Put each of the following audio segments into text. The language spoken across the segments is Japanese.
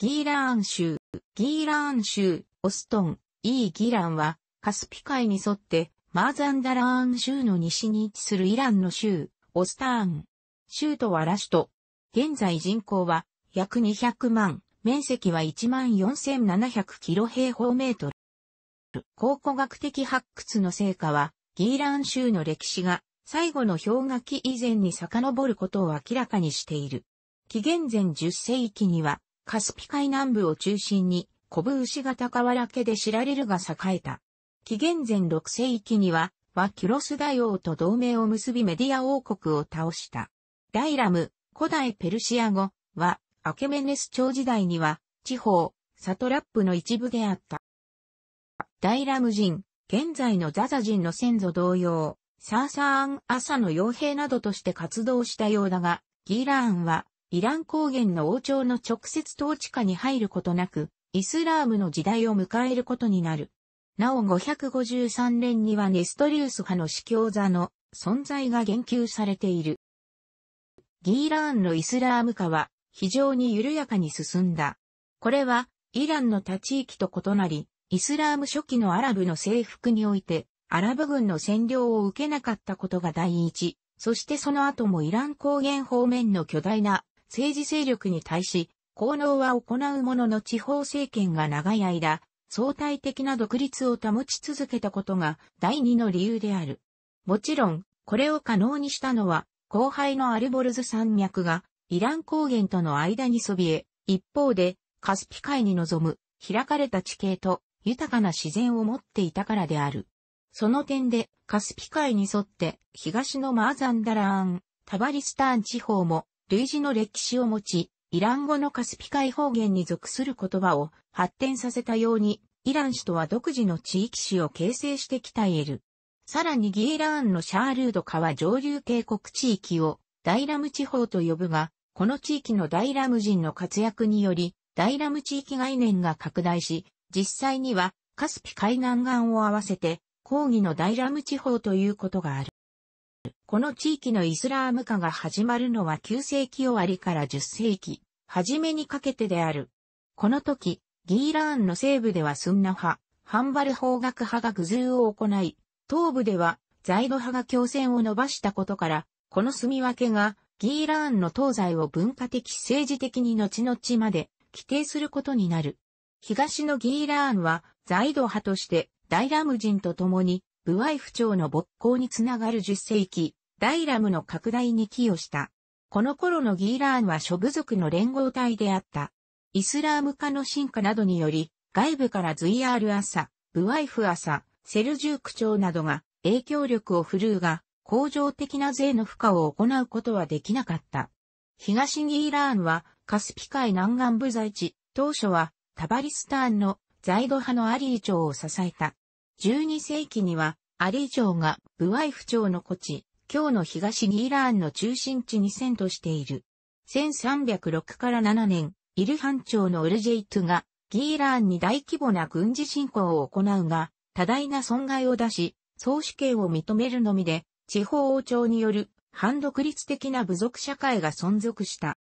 ギーラーン州、ギーラーン州、オストン、イー・ギランは、カスピ海に沿って、マーザンダラーン州の西に位置するイランの州、オスターン。州都はラシュト。現在人口は、約200万、面積は14,700キロ平方メートル。考古学的発掘の成果は、ギーラン州の歴史が、最後の氷河期以前に遡ることを明らかにしている。紀元前10世紀には、カスピ海南部を中心に、コブ牛型瓦家で知られるが栄えた。紀元前6世紀には、ワキュロス大王と同盟を結びメディア王国を倒した。ダイラム、古代ペルシア語は、アケメネス朝時代には、地方、サトラップの一部であった。ダイラム人、現在のザザ人の先祖同様、サーサーン朝の傭兵などとして活動したようだが、ギーラーンはイラン高原の王朝の直接統治下に入ることなく、イスラームの時代を迎えることになる。なお553年にはネストリウス派の司教座の存在が言及されている。ギーラーンのイスラーム化は非常に緩やかに進んだ。これはイランの他地域と異なり、イスラーム初期のアラブの征服において、アラブ軍の占領を受けなかったことが第一、そしてその後もイラン高原方面の巨大な政治勢力に対し、効能は行うものの地方政権が長い間、相対的な独立を保ち続けたことが第二の理由である。もちろん、これを可能にしたのは、後輩のアルボルズ山脈が、イラン高原との間にそびえ、一方で、カスピ海に臨む、開かれた地形と、豊かな自然を持っていたからである。その点で、カスピ海に沿って、東のマーザンダラーン、タバリスターン地方も、類似の歴史を持ち、イラン語のカスピ海方言に属する言葉を発展させたように、イラン市とは独自の地域史を形成してきたエル。さらにギーラーンのシャールード川上流渓谷地域をダイラム地方と呼ぶが、この地域のダイラム人の活躍により、ダイラム地域概念が拡大し、実際にはカスピ海南岸を合わせて、抗議のダイラム地方ということがある。この地域のイスラーム化が始まるのは9世紀終わりから10世紀、初めにかけてである。この時、ギーラーンの西部ではスンナ派、ハンバル法学派がグズーを行い、東部ではザイド派が強戦を伸ばしたことから、この住み分けがギーラーンの東西を文化的政治的に後々まで規定することになる。東のギーラーンはザイド派として大ラム人と共にブワイフ朝の勃興につながる10世紀、ダイラムの拡大に寄与した。この頃のギーラーンは諸部族の連合体であった。イスラーム化の進化などにより、外部からズイアール朝、ブワイフ朝、セルジューク朝などが影響力を振るうが、恒常的な税の負荷を行うことはできなかった。東ギーラーンはカスピ海南岸部在地、当初はタバリスターンのザイド派のアリー朝を支えた。12世紀にはアリー長がブワイフ長の古地、今日の東にイランの中心地に遷都している。1306から7年、イルハン朝のウルジェイトが、ギーラーンに大規模な軍事侵攻を行うが、多大な損害を出し、総主権を認めるのみで、地方王朝による反独立的な部族社会が存続した。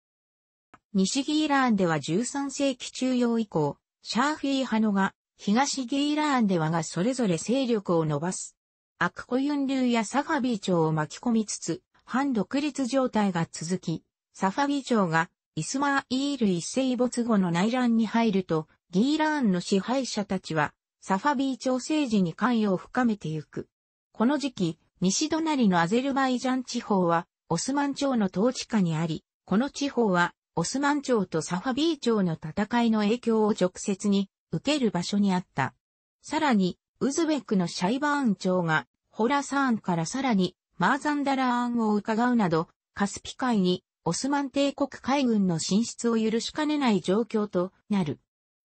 西ギーラーンでは13世紀中央以降、シャーフィー派のが、東ギーラーンではがそれぞれ勢力を伸ばす。アクコユン流やサファビー朝を巻き込みつつ、反独立状態が続き、サファビー朝がイスマーイール一世没後の内乱に入ると、ギーラーンの支配者たちは、サファビー朝政治に関与を深めてゆく。この時期、西隣のアゼルバイジャン地方は、オスマン朝の統治下にあり、この地方は、オスマン朝とサファビー朝の戦いの影響を直接に受ける場所にあった。さらに、ウズベックのシャイバーン朝が、ホラサーンからさらに、マーザンダラーンを伺うなど、カスピ海に、オスマン帝国海軍の進出を許しかねない状況となる。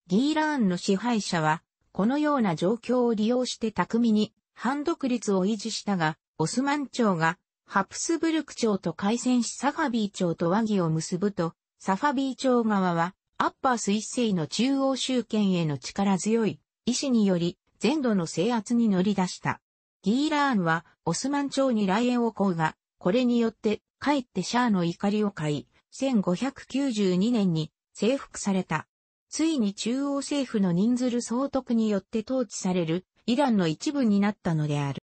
ギーラーンの支配者は、このような状況を利用して巧みに、反独立を維持したが、オスマン朝が、ハプスブルク朝と海戦しサファビー朝と和議を結ぶと、サファビー朝側は、アッパース一世の中央集権への力強い意志により、全土の制圧に乗り出した。ギーラーンはオスマン朝に来園を乞うが、これによってかえってシャアの怒りを買い、1592年に征服された。ついに中央政府の人ずる総督によって統治されるイランの一部になったのである。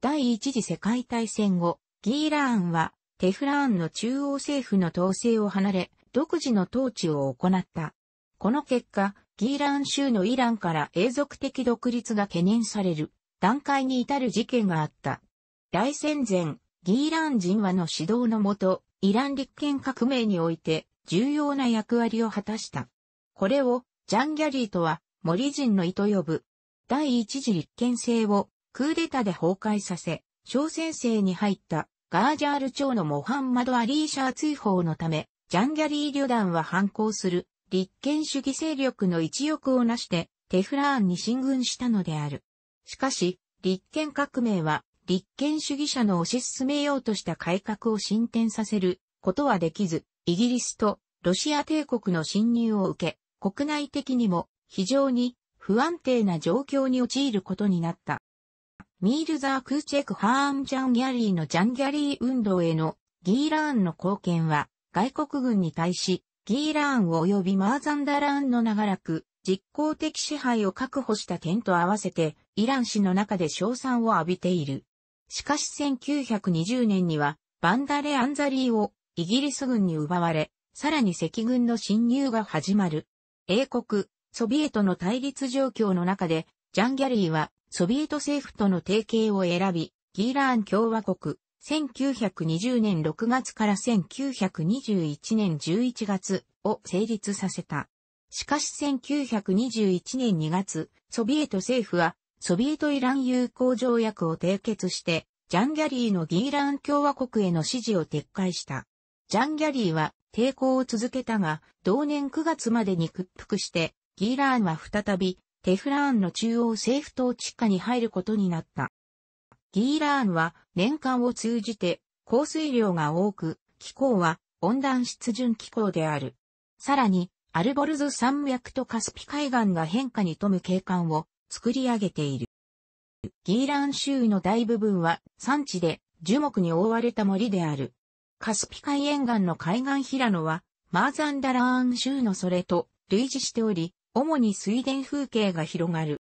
第一次世界大戦後、ギーラーンはテフラーンの中央政府の統制を離れ、独自の統治を行った。この結果、ギーラン州のイランから永続的独立が懸念される段階に至る事件があった。大戦前、ギーラン人はの指導のもと、イラン立憲革命において重要な役割を果たした。これをジャンギャリーとは森人の意と呼ぶ。第一次立憲制をクーデタで崩壊させ、小先生に入ったガージャール朝のモハンマド・アリーシャー追放のため、ジャンギャリー旅団は反抗する立憲主義勢力の一翼をなしてテフラーンに進軍したのである。しかし、立憲革命は立憲主義者の推し進めようとした改革を進展させることはできず、イギリスとロシア帝国の侵入を受け、国内的にも非常に不安定な状況に陥ることになった。ミールザー・クーチェク・ハーン・ジャン・ギャリーのジャン・ギャリー運動へのギーラーンの貢献は外国軍に対しギーラーン及びマーザンダラーンの長らく実効的支配を確保した点と合わせてイラン氏の中で称賛を浴びている。しかし1920年にはバンダレ・アンザリーをイギリス軍に奪われ、さらに赤軍の侵入が始まる。英国、ソビエトの対立状況の中で、ジャンギャリーはソビエト政府との提携を選び、ギーラーン共和国、1920年6月から1921年11月を成立させた。しかし1921年2月、ソビエト政府は、ソビエトイラン友好条約を締結して、ジャンギャリーのギーラン共和国への支持を撤回した。ジャンギャリーは抵抗を続けたが、同年9月までに屈服して、ギーラーンは再び、テフラーンの中央政府統治下に入ることになった。ギーラーンは年間を通じて降水量が多く、気候は温暖湿潤気候である。さらに、アルボルズ山脈とカスピ海岸が変化に富む景観を作り上げている。ギーラン州の大部分は山地で樹木に覆われた森である。カスピ海沿岸の海岸平野はマーザンダラーン州のそれと類似しており、主に水田風景が広がる。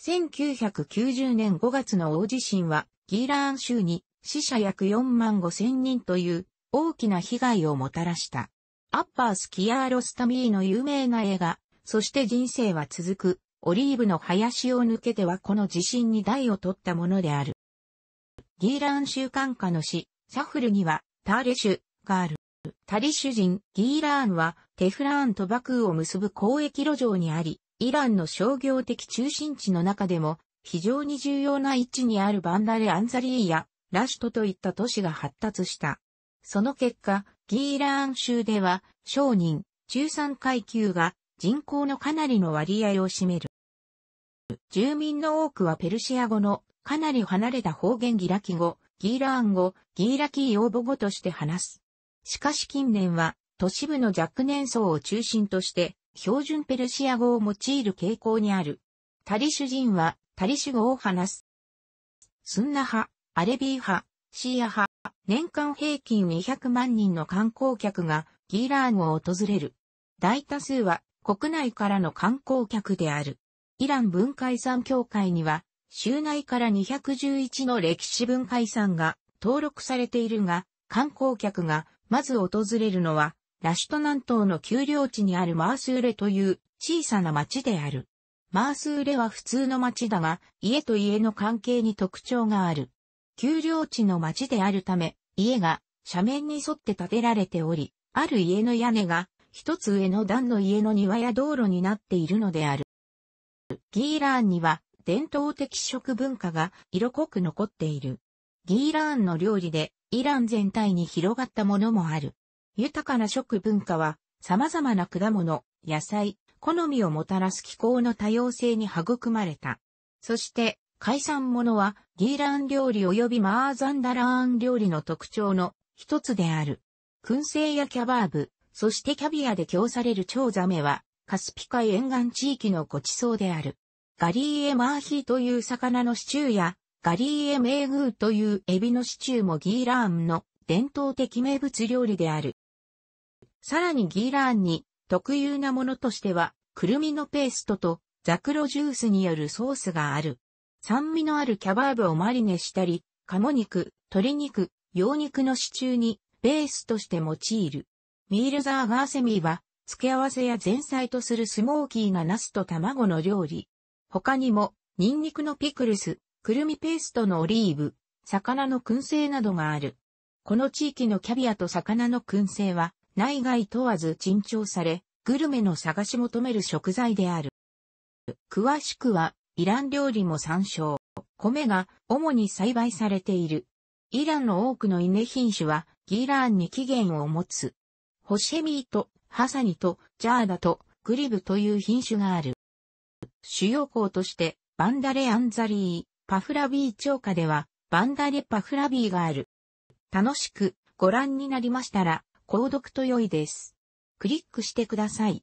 1990年5月の大地震は、ギーラーン州に死者約4万5千人という大きな被害をもたらした。アッパースキアーロスタミーの有名な映画、そして人生は続く、オリーブの林を抜けてはこの地震に台を取ったものである。ギーラーン州管下の市、サフルにはターレシュがある。タリシュ人、ギーラーンはテフラーンとバクーを結ぶ交易路上にあり、イランの商業的中心地の中でも非常に重要な位置にあるバンダレ・アンザリーやラシュトといった都市が発達した。その結果、ギーラーン州では商人、中産階級が人口のかなりの割合を占める。住民の多くはペルシア語のかなり離れた方言ギラキ語、ギーラーン語、ギーラキー用母語として話す。しかし近年は都市部の若年層を中心として標準ペルシア語を用いる傾向にある。タリシュ人はタリシュ語を話す。スンナ派、アレビー派、シーア派、年間平均200万人の観光客がギーラーンを訪れる。大多数は国内からの観光客である。イラン文化遺産協会には、州内から211の歴史文化遺産が登録されているが、観光客がまず訪れるのはラシュト南東の丘陵地にあるマースーレという小さな町である。マースーレは普通の町だが、家と家の関係に特徴がある。丘陵地の町であるため、家が斜面に沿って建てられており、ある家の屋根が一つ上の段の家の庭や道路になっているのである。ギーラーンには伝統的食文化が色濃く残っている。ギーラーンの料理でイラン全体に広がったものもある。豊かな食文化は、様々な果物、野菜、好みをもたらす気候の多様性に育まれた。そして、海産物は、ギーラン料理及びマーザンダラーン料理の特徴の一つである。燻製やキャバーブ、そしてキャビアで供される蝶ザメは、カスピ海沿岸地域のごちそうである。ガリーエマーヒーという魚のシチューや、ガリーエメーグーというエビのシチューもギーラーンの伝統的名物料理である。さらにギーラーンに特有なものとしては、くるみのペーストとザクロジュースによるソースがある。酸味のあるキャバーブをマリネしたり、鴨肉、鶏肉、羊肉のシチューにベースとして用いる。ミールザーガーセミーは付け合わせや前菜とするスモーキーなナスと卵の料理。他にも、ニンニクのピクルス、くるみペーストのオリーブ、魚の燻製などがある。この地域のキャビアと魚の燻製は、内外問わず珍重され、グルメの探し求める食材である。詳しくは、イラン料理も参照。米が主に栽培されている。イランの多くの稲品種はギーラーンに起源を持つ。ホシェミーとハサニとジャーダとグリブという品種がある。主要校としてバンダレ・アンザリー、パフラビー町下ではバンダレ・パフラビーがある。楽しくご覧になりましたら購読と良いです。クリックしてください。